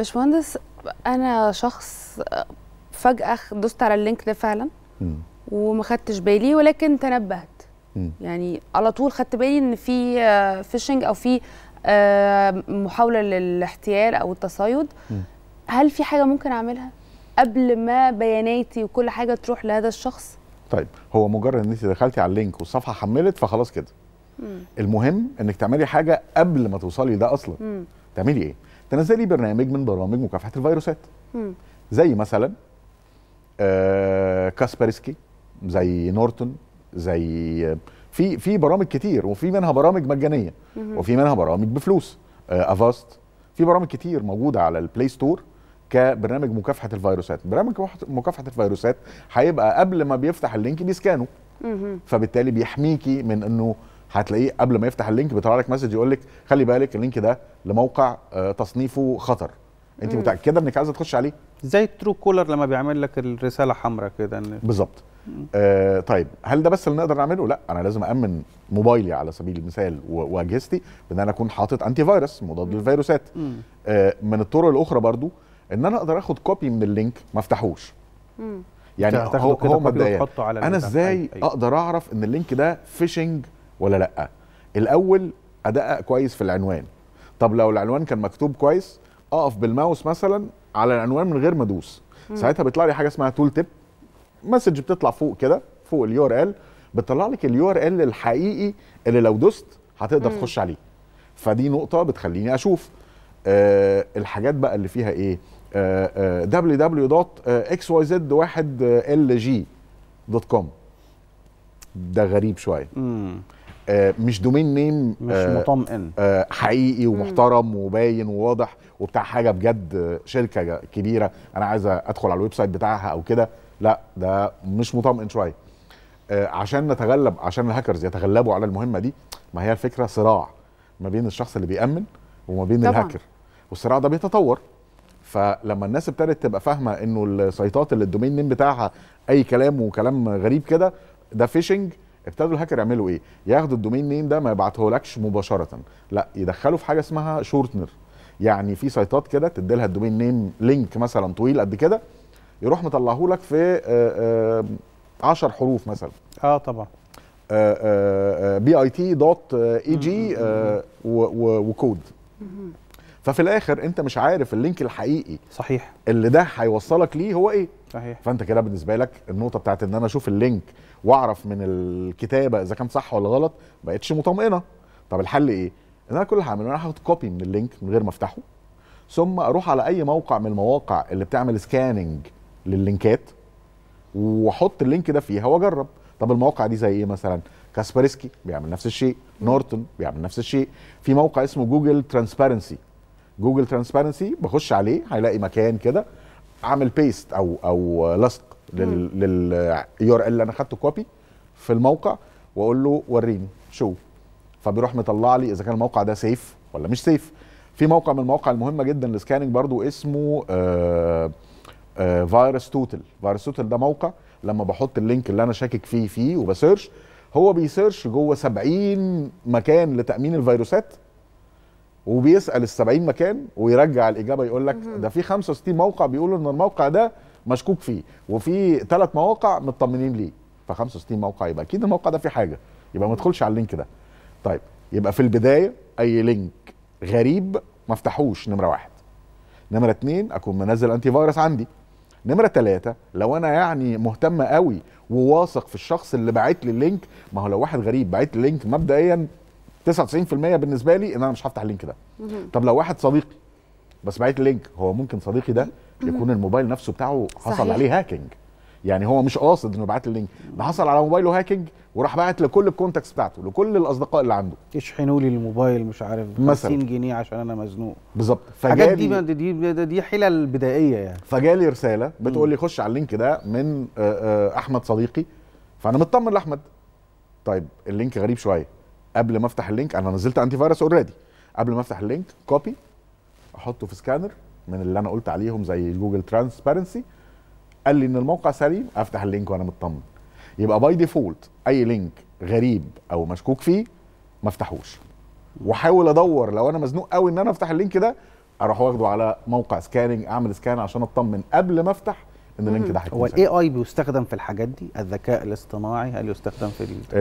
باشمهندس انا شخص فجاه دوست على اللينك ده فعلا وما خدتش بالي ولكن تنبهت يعني على طول خدت بالي ان في فيشنج آه، او في آه، محاوله للاحتيال او التصيد هل في حاجه ممكن اعملها قبل ما بياناتي وكل حاجه تروح لهذا الشخص طيب هو مجرد ان انت دخلتي على اللينك والصفحه حملت فخلاص كده المهم انك تعملي حاجه قبل ما توصلي ده اصلا تعملي ايه تنزلي برنامج من برامج مكافحه الفيروسات زي مثلا آه كاسبرسكي زي نورتون زي آه، في في برامج كتير وفي منها برامج مجانيه وفي منها برامج بفلوس آه افاست في برامج كتير موجوده على البلاي ستور كبرنامج مكافحه الفيروسات برنامج مكافحه الفيروسات هيبقى قبل ما بيفتح اللينك بيسكانه فبالتالي بيحميكي من انه هتلاقيه قبل ما يفتح اللينك بيطلع لك مسج يقول لك خلي بالك اللينك ده لموقع آه، تصنيفه خطر انت متاكده انك عايزه تخش عليه زي الترو كولر لما بيعمل لك الرساله حمراء كده بالظبط آه طيب هل ده بس اللي نقدر نعمله؟ لا انا لازم امن موبايلي على سبيل المثال واجهزتي بان انا اكون حاطط انتي فيروس مضاد للفيروسات. آه من الطرق الاخرى برضو ان انا اقدر اخد كوبي من اللينك ما افتحوش. يعني هو, هو مبدئيا انا ازاي أيوة، أيوة. اقدر اعرف ان اللينك ده فيشنج ولا لا الاول اداء كويس في العنوان طب لو العنوان كان مكتوب كويس اقف بالماوس مثلا على العنوان من غير ما ادوس ساعتها بيطلع لي حاجه اسمها تول تيب مسج بتطلع فوق كده فوق اليو ار ال بتطلع لك اليو ار ال الحقيقي اللي لو دوست هتقدر تخش عليه فدي نقطه بتخليني اشوف آه الحاجات بقى اللي فيها ايه آه www.xyz1lg.com ده آه، غريب شويه آه، مش دومين نيم مش آه، مطمئن آه، حقيقي ومحترم وباين وواضح وبتاع حاجه بجد شركه كبيره انا عايز ادخل على الويب سايت بتاعها او كده لا ده مش مطمئن شويه عشان نتغلب عشان الهاكرز يتغلبوا على المهمه دي ما هي الفكره صراع ما بين الشخص اللي بيامن وما بين طبعا. الهاكر والصراع ده بيتطور فلما الناس ابتدت تبقى فاهمه انه السيطات اللي الدومين نيم بتاعها اي كلام وكلام غريب كده ده فيشنج ابتدوا الهاكر يعملوا ايه؟ ياخدوا الدومين نيم ده ما يبعتهولكش مباشره، لا يدخلوا في حاجه اسمها شورتنر يعني في سايتات كده تدي لها الدومين نيم لينك مثلا طويل قد كده يروح مطلعهولك في 10 آه، آه، حروف مثلا اه طبعا آه، بي اي تي دوت اي جي وكود ففي الاخر انت مش عارف اللينك الحقيقي صحيح اللي ده هيوصلك ليه هو ايه صحيح فانت كده بالنسبه لك النقطه بتاعت ان انا اشوف اللينك واعرف من الكتابه اذا كان صح ولا غلط ما بقتش مطمئنه طب الحل ايه ان انا كل اللي هعمله انا هاخد كوبي من اللينك من غير ما افتحه ثم اروح على اي موقع من المواقع اللي بتعمل سكاننج لللينكات واحط اللينك ده فيها واجرب طب المواقع دي زي ايه مثلا كاسبرسكي بيعمل نفس الشيء نورتون بيعمل نفس الشيء في موقع اسمه جوجل ترانسبيرنسي جوجل ترانسبيرنسي بخش عليه هيلاقي مكان كده عامل بيست او او لصق لليو ار ال اللي انا خدته كوبي في الموقع واقول له وريني شو فبيروح مطلع لي اذا كان الموقع ده سيف ولا مش سيف في موقع من المواقع المهمه جدا للسكاننج برضو اسمه آه، آه، فيروس توتل فيروس توتل ده موقع لما بحط اللينك اللي انا شاكك فيه فيه وبسيرش هو بيسيرش جوه 70 مكان لتامين الفيروسات وبيسال ال 70 مكان ويرجع الاجابه يقول لك ده في 65 موقع بيقولوا ان الموقع ده مشكوك فيه وفي ثلاث مواقع مطمنين ليه ف 65 موقع يبقى اكيد الموقع ده فيه حاجه يبقى ما تدخلش على اللينك ده طيب يبقى في البدايه اي لينك غريب ما افتحوش نمره واحد نمره اثنين اكون منزل انتي فيروس عندي نمرة ثلاثة لو أنا يعني مهتم قوي وواثق في الشخص اللي باعت لي اللينك ما هو لو واحد غريب باعت لي لينك مبدئيا 99% بالنسبه لي ان انا مش هفتح اللينك ده طب لو واحد صديقي بس بعت اللينك هو ممكن صديقي ده يكون الموبايل نفسه بتاعه حصل صحيح. عليه هاكينج يعني هو مش قاصد انه يبعت اللينك ده حصل على موبايله هاكينج وراح بعت لكل الكونتاكتس بتاعته لكل الاصدقاء اللي عنده اشحنوا لي الموبايل مش عارف ب 50 جنيه عشان انا مزنوق بالظبط فجالي حاجات دي دي دي, دي حلل بدائيه يعني فجالي رساله بتقول لي خش على اللينك ده من آه، آه، احمد صديقي فانا مطمن لاحمد طيب اللينك غريب شويه قبل ما افتح اللينك انا نزلت انتي فيروس اوريدي قبل ما افتح اللينك كوبي احطه في سكانر من اللي انا قلت عليهم زي جوجل ترانسبيرنسي قال لي ان الموقع سليم افتح اللينك وانا مطمن يبقى باي ديفولت اي لينك غريب او مشكوك فيه ما افتحوش واحاول ادور لو انا مزنوق قوي ان انا افتح اللينك ده اروح واخده على موقع سكاننج اعمل سكان عشان اطمن قبل ما افتح ان اللينك ده هيكون هو الاي اي بيستخدم في الحاجات دي الذكاء الاصطناعي هل يستخدم في